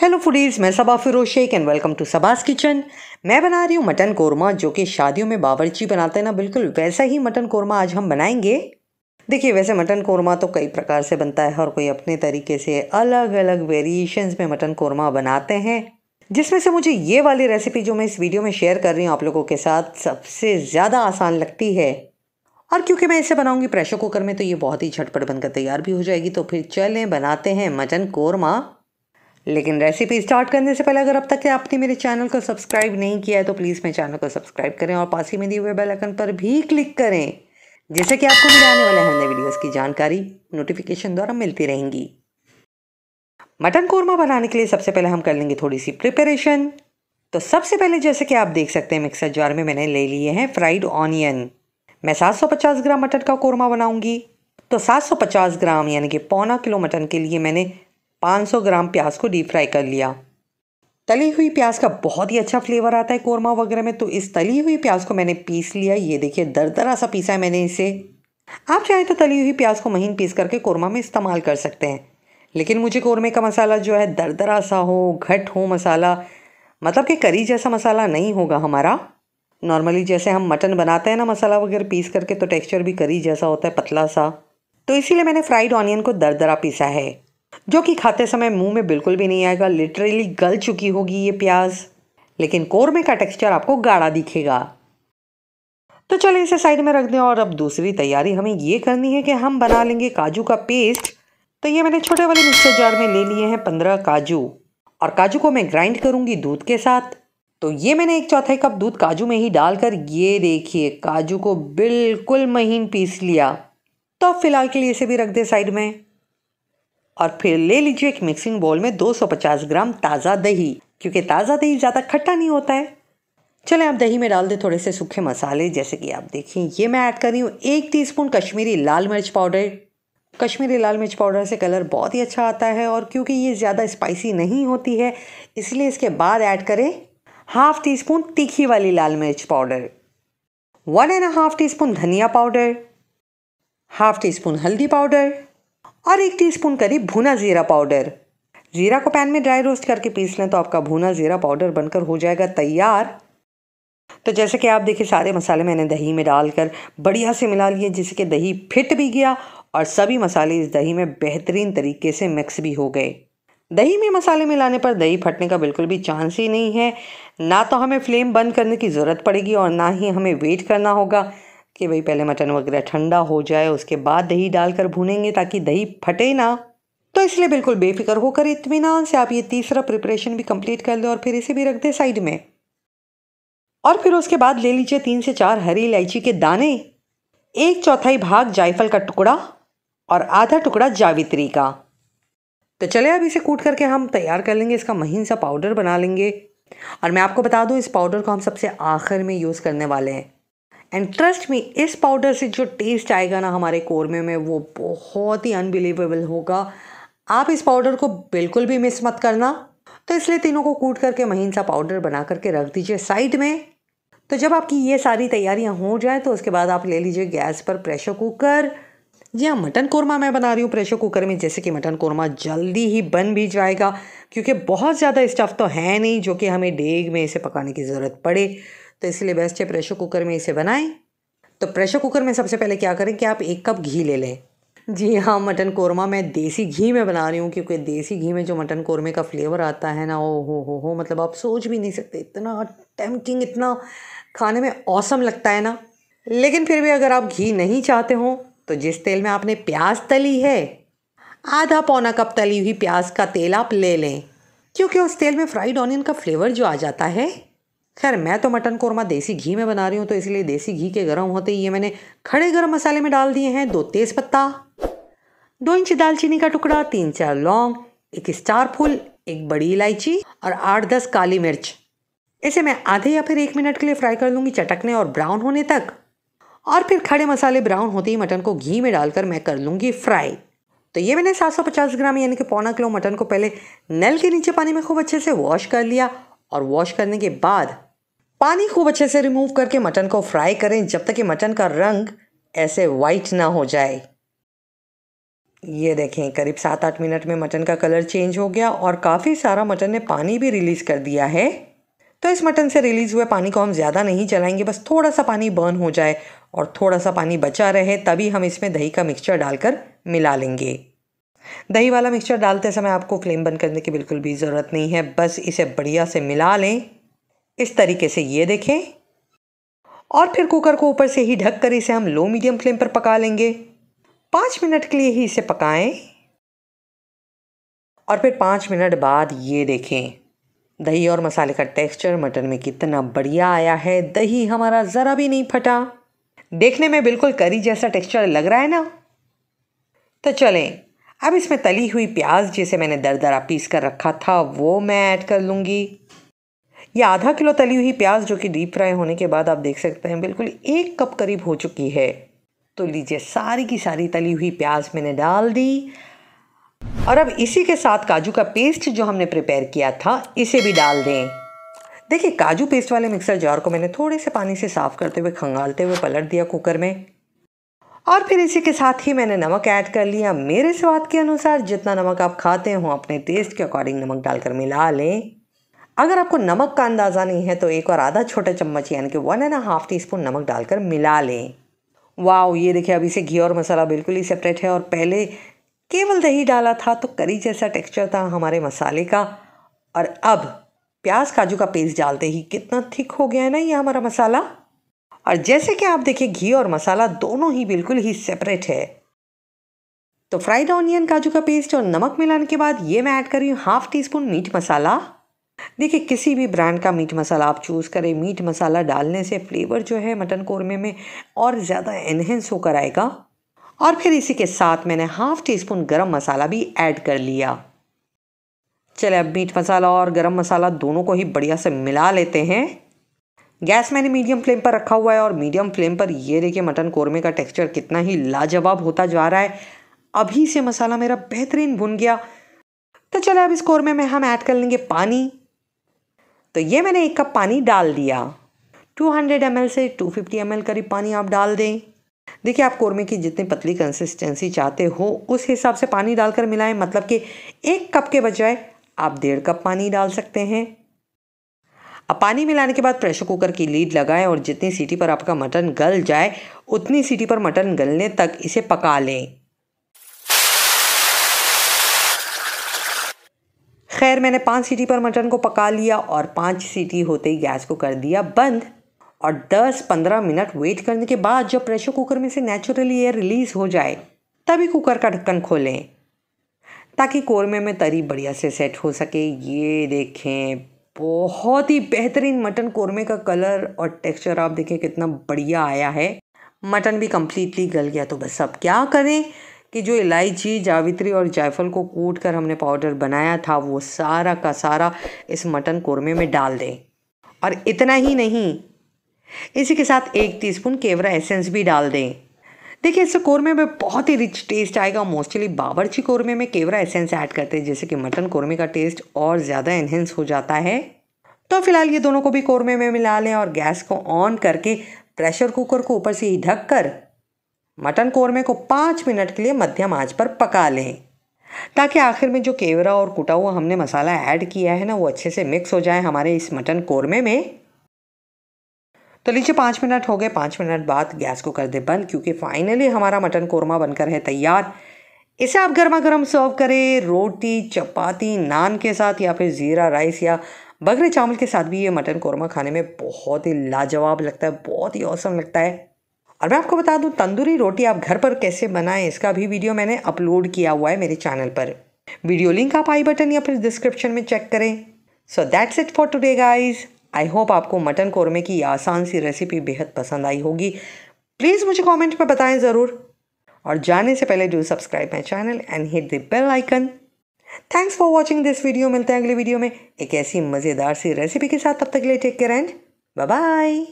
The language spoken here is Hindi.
हेलो फूडीज़ मैं सबा फिर Shaikh and welcome to Saba's kitchen मैं बना रही हूँ मटन कोरमा जो कि शादियों में बावर्ची बनाते हैं ना बिल्कुल वैसा ही मटन कोरमा आज हम बनाएंगे देखिए वैसे मटन कोरमा तो कई प्रकार से बनता है और कोई अपने तरीके से अलग अलग वेरिएशंस में मटन कोरमा बनाते हैं जिसमें से मुझे ये वाली रेसिपी जो मैं इस वीडियो में शेयर कर रही हूँ आप लोगों के साथ सबसे ज़्यादा आसान लगती है और क्योंकि मैं इसे बनाऊँगी प्रेशर कुकर में तो ये बहुत ही झटपट बनकर तैयार भी हो जाएगी तो फिर चलें बनाते हैं मटन कोरमा लेकिन रेसिपी स्टार्ट करने से पहले अगर अब तक आपने मेरे चैनल को सब्सक्राइब नहीं किया है तो प्लीज़ मेरे चैनल को सब्सक्राइब करें और पास ही में दिए हुए बेल आइकन पर भी क्लिक करें जैसे कि आपको मिले आने वाले हमने वीडियोस की जानकारी नोटिफिकेशन द्वारा मिलती रहेंगी मटन कोरमा बनाने के लिए सबसे पहले हम कर लेंगे थोड़ी सी प्रिपरेशन तो सबसे पहले जैसे कि आप देख सकते हैं मिक्सर जार में मैंने ले लिए हैं फ्राइड ऑनियन मैं 750 ग्राम मटन का कोरमा बनाऊंगी तो 750 ग्राम यानी कि पौना किलो मटन के लिए मैंने 500 ग्राम प्याज को डीप फ्राई कर लिया तली हुई प्याज का बहुत ही अच्छा फ्लेवर आता है कोरमा वगैरह में तो इस तली हुई प्याज को मैंने पीस लिया ये देखिए दरदरा सा पीसा है मैंने इसे आप चाहें तो तली हुई प्याज को महीन पीस करके कोरमा में इस्तेमाल कर सकते हैं लेकिन मुझे कोरमे का मसाला जो है दरदरा सा हो घट हो मसाला मतलब कि करी जैसा मसाला नहीं होगा हमारा नॉर्मली जैसे हम मटन बनाते हैं ना मसाला वगैरह पीस करके तो टेक्सचर भी करी जैसा होता है पतला सा तो इसीलिए मैंने फ्राइड ऑनियन को दरदरा पीसा है जो कि खाते समय मुंह में बिल्कुल भी नहीं आएगा लिटरली गल चुकी होगी ये प्याज लेकिन कोरमे का टेक्सचर आपको गाढ़ा दिखेगा तो चलिए इसे साइड में रख दें और अब दूसरी तैयारी हमें ये करनी है कि हम बना लेंगे काजू का पेस्ट तो ये मैंने छोटे वाले मिक्सर जार में ले लिए हैं पंद्रह काजू और काजू को मैं ग्राइंड करूंगी दूध के साथ तो ये मैंने एक चौथाई कप दूध काजू में ही डालकर ये देखिए काजू को बिल्कुल महीन पीस लिया तो फिलहाल के लिए इसे भी रख दे साइड में और फिर ले लीजिए एक मिक्सिंग बाउल में 250 ग्राम ताज़ा दही क्योंकि ताज़ा दही ज़्यादा खट्टा नहीं होता है चले आप दही में डाल दें थोड़े से सूखे मसाले जैसे कि आप देखें ये मैं ऐड कर रही हूँ एक टीस्पून कश्मीरी लाल मिर्च पाउडर कश्मीरी लाल मिर्च पाउडर से कलर बहुत ही अच्छा आता है और क्योंकि ये ज़्यादा स्पाइसी नहीं होती है इसलिए इसके बाद ऐड करें हाफ टी स्पून तीखी वाली लाल मिर्च powder one and half teaspoon धनिया पाउडर हाफ टी स्पून हल्दी पाउडर और एक टीस्पून करीब भुना ज़ीरा पाउडर ज़ीरा को पैन में ड्राई रोस्ट करके पीस लें तो आपका भुना ज़ीरा पाउडर बनकर हो जाएगा तैयार तो जैसे कि आप देखिए सारे मसाले मैंने दही में डालकर बढ़िया से मिला लिए जिससे कि दही फिट भी गया और सभी मसाले इस दही में बेहतरीन तरीके से मिक्स भी हो गए दही में मसाले मिलाने पर दही फटने का बिल्कुल भी चांस ही नहीं है ना तो हमें फ्लेम बंद करने की ज़रूरत पड़ेगी और ना ही हमें वेट करना होगा कि भाई पहले मटन वगैरह ठंडा हो जाए उसके बाद दही डालकर भूनेंगे ताकि दही फटे ना तो इसलिए बिल्कुल बेफिक्र होकर इतमान से आप ये तीसरा प्रिपरेशन भी कंप्लीट कर दें और फिर इसे भी रख दें साइड में और फिर उसके बाद ले लीजिए तीन से चार हरी इलायची के दाने एक चौथाई भाग जायफल का टुकड़ा और आधा टुकड़ा जावित्री का तो चले अब इसे कूट करके हम तैयार कर लेंगे इसका महीन सा पाउडर बना लेंगे और मैं आपको बता दूं इस पाउडर को हम सबसे आखिर में यूज़ करने वाले हैं एंड ट्रस्ट में इस पाउडर से जो टेस्ट आएगा ना हमारे कोरमे में वो बहुत ही अनबिलीवेबल होगा आप इस पाउडर को बिल्कुल भी मिस मत करना तो इसलिए तीनों को कूट करके महीन सा पाउडर बना करके रख दीजिए साइड में तो जब आपकी ये सारी तैयारियां हो जाए तो उसके बाद आप ले लीजिए गैस पर प्रेशर कुकर जी हाँ मटन कोरमा मैं बना रही हूँ प्रेशर कुकर में जैसे कि मटन कोरमा जल्दी ही बन भी जाएगा क्योंकि बहुत ज़्यादा स्टफ़ तो है नहीं जो कि हमें डेग में इसे पकाने की ज़रूरत पड़े तो इसलिए बेस्ट है प्रेशर कुकर में इसे बनाएं तो प्रेशर कुकर में सबसे पहले क्या करें कि आप एक कप घी ले लें जी हाँ मटन कोरमा मैं देसी घी में बना रही हूँ क्योंकि देसी घी में जो मटन कोरमे का फ्लेवर आता है ना ओ हो हो हो मतलब आप सोच भी नहीं सकते इतना टेम्पटिंग इतना खाने में औसम लगता है ना लेकिन फिर भी अगर आप घी नहीं चाहते हो तो जिस तेल में आपने प्याज तली है आधा पौना कप तली हुई प्याज का तेल आप ले लें क्योंकि उस तेल में फ्राइड ऑनियन का फ्लेवर जो आ जाता है खैर मैं तो मटन कोरमा देसी घी में बना रही हूँ तो इसलिए देसी घी के गर्म होते ही ये मैंने खड़े गर्म मसाले में डाल दिए हैं दो तेज़ पत्ता दो इंच दालचीनी का टुकड़ा तीन चार लौंग एक स्टार फूल एक बड़ी इलायची और आठ दस काली मिर्च इसे मैं आधे या फिर एक मिनट के लिए फ्राई कर लूँगी चटकने और ब्राउन होने तक और फिर खड़े मसाले ब्राउन होते ही मटन को घी में डालकर मैं कर लूँगी फ्राई तो ये मैंने 750 ग्राम यानी कि पौना किलो मटन को पहले नल के नीचे पानी में खूब अच्छे से वॉश कर लिया और वॉश करने के बाद पानी खूब अच्छे से रिमूव करके मटन को फ्राई करें जब तक कि मटन का रंग ऐसे वाइट ना हो जाए ये देखें करीब सात आठ मिनट में मटन का कलर चेंज हो गया और काफ़ी सारा मटन ने पानी भी रिलीज़ कर दिया है तो इस मटन से रिलीज़ हुए पानी को हम ज़्यादा नहीं चलाएंगे बस थोड़ा सा पानी बर्न हो जाए और थोड़ा सा पानी बचा रहे तभी हम इसमें दही का मिक्सचर डालकर मिला लेंगे दही वाला मिक्सचर डालते समय आपको फ्लेम बंद करने की बिल्कुल भी ज़रूरत नहीं है बस इसे बढ़िया से मिला लें इस तरीके से ये देखें और फिर कुकर को ऊपर से ही ढक कर इसे हम लो मीडियम फ्लेम पर पका लेंगे पाँच मिनट के लिए ही इसे पकाएं और फिर पाँच मिनट बाद ये देखें दही और मसाले का टेक्सचर मटन में कितना बढ़िया आया है दही हमारा ज़रा भी नहीं फटा देखने में बिल्कुल करी जैसा टेक्सचर लग रहा है ना तो चलें अब इसमें तली हुई प्याज जिसे मैंने दर दरा पीस कर रखा था वो मैं ऐड कर लूँगी ये आधा किलो तली हुई प्याज जो कि डीप फ्राई होने के बाद आप देख सकते हैं बिल्कुल एक कप करीब हो चुकी है तो लीजिए सारी की सारी तली हुई प्याज मैंने डाल दी और अब इसी के साथ काजू का पेस्ट जो हमने प्रिपेयर किया था इसे भी डाल दें देखिए काजू पेस्ट वाले मिक्सर जार को मैंने थोड़े से पानी से साफ़ करते हुए खंगालते हुए पलट दिया कुकर में और फिर इसी के साथ ही मैंने नमक ऐड कर लिया मेरे स्वाद के अनुसार जितना नमक आप खाते हो अपने टेस्ट के अकॉर्डिंग नमक डालकर मिला लें अगर आपको नमक का अंदाज़ा नहीं है तो एक और आधा छोटा चम्मच यानी कि one and half teaspoon नमक डालकर मिला लें वाओ ये देखिए अभी से घी और मसाला बिल्कुल ही सेपरेट है और पहले केवल दही डाला था तो करी जैसा टेक्सचर था हमारे मसाले का और अब प्याज काजू का पेस्ट डालते ही कितना थिक हो गया है ना ये हमारा मसाला और जैसे कि आप देखिए घी और मसाला दोनों ही बिल्कुल ही सेपरेट है तो फ्राइड ऑनियन काजू का पेस्ट और नमक मिलाने के बाद ये मैं ऐड कर रही हूँ half teaspoon meat masala देखिए किसी भी ब्रांड का मीट मसाला आप चूज़ करें मीट मसाला डालने से फ्लेवर जो है मटन कोरमे में और ज़्यादा एनहेंस होकर आएगा और फिर इसी के साथ मैंने हाफ़ टी स्पून गर्म मसाला भी ऐड कर लिया चले अब मीट मसाला और गरम मसाला दोनों को ही बढ़िया से मिला लेते हैं गैस मैंने मीडियम फ्लेम पर रखा हुआ है और मीडियम फ्लेम पर ये देखिए मटन कोरमे का टेक्सचर कितना ही लाजवाब होता जा रहा है अभी से मसाला मेरा बेहतरीन भुन गया तो चले अब इस कोरमे में हम ऐड कर लेंगे पानी तो ये मैंने एक कप पानी डाल दिया 200 हंड्रेड से 250 फिफ्टी करीब पानी आप डाल दें देखिए आप कौरमे की जितनी पतली कंसिस्टेंसी चाहते हो उस हिसाब से पानी डालकर मिलाएं मतलब कि एक कप के बजाय आप डेढ़ कप पानी डाल सकते हैं अब पानी मिलाने के बाद प्रेशर कुकर की लीड लगाएं और जितनी सीटी पर आपका मटन गल जाए उतनी सीटी पर मटन गलने तक इसे पका लें खैर मैंने पाँच सीटी पर मटन को पका लिया और पाँच सीटी होते ही गैस को कर दिया बंद और 10-15 मिनट वेट करने के बाद जब प्रेशर कुकर में से नेचुरली एयर रिलीज़ हो जाए तभी कुकर का ढक्कन खोलें ताकि कोरमे में तरी बढ़िया से सेट हो सके ये देखें बहुत ही बेहतरीन मटन कोरमे का कलर और टेक्सचर आप देखें कितना बढ़िया आया है मटन भी कम्प्लीटली गल गया तो बस अब क्या करें कि जो इलायची जावित्री और जायफल को कूट कर हमने पाउडर बनाया था वो सारा का सारा इस मटन कौरमे में डाल दें और इतना ही नहीं इसी के साथ एक टीस्पून केवरा एसेंस भी डाल दें देखिए इससे कौरमे में बहुत ही रिच टेस्ट आएगा मोस्टली बावरची कौरमे में केवरा एसेंस ऐड करते हैं जैसे कि मटन कौरमे का टेस्ट और ज़्यादा इन्हेंस हो जाता है तो फिलहाल ये दोनों को भी कौरमे में मिला लें और गैस को ऑन करके प्रेशर कुकर को ऊपर से ही ढक कर मटन कौरमे को पाँच मिनट के लिए मध्यम आंच पर पका लें ताकि आखिर में जो केवरा और कुटा हुआ हमने मसाला ऐड किया है ना वो अच्छे से मिक्स हो जाए हमारे इस मटन कौरमे में तो लीजिए पाँच मिनट हो गए पाँच मिनट बाद गैस को कर दे बंद क्योंकि फाइनली हमारा मटन कौरमा बनकर है तैयार इसे आप गर्मा गर्म सर्व करें रोटी चपाती नान के साथ या फिर ज़ीरा राइस या बकरे चावल के साथ भी ये मटन कौरमा खाने में बहुत ही लाजवाब लगता है बहुत ही औसम लगता है और मैं आपको बता दूं तंदूरी रोटी आप घर पर कैसे बनाएं इसका भी वीडियो मैंने अपलोड किया हुआ है मेरे चैनल पर वीडियो लिंक आप आई बटन या फिर डिस्क्रिप्शन में चेक करें so that's it for today guys I hope आपको मटन कौरमे की आसान सी रेसिपी बेहद पसंद आई होगी प्लीज़ मुझे कॉमेंट में बताएं ज़रूर और जाने से पहले do subscribe my channel and hit the bell icon thanks for watching this video मिलते हैं अगले वीडियो में एक ऐसी मज़ेदार सी रेसिपी के साथ तब तक के लिए टेक केयर एंड बाय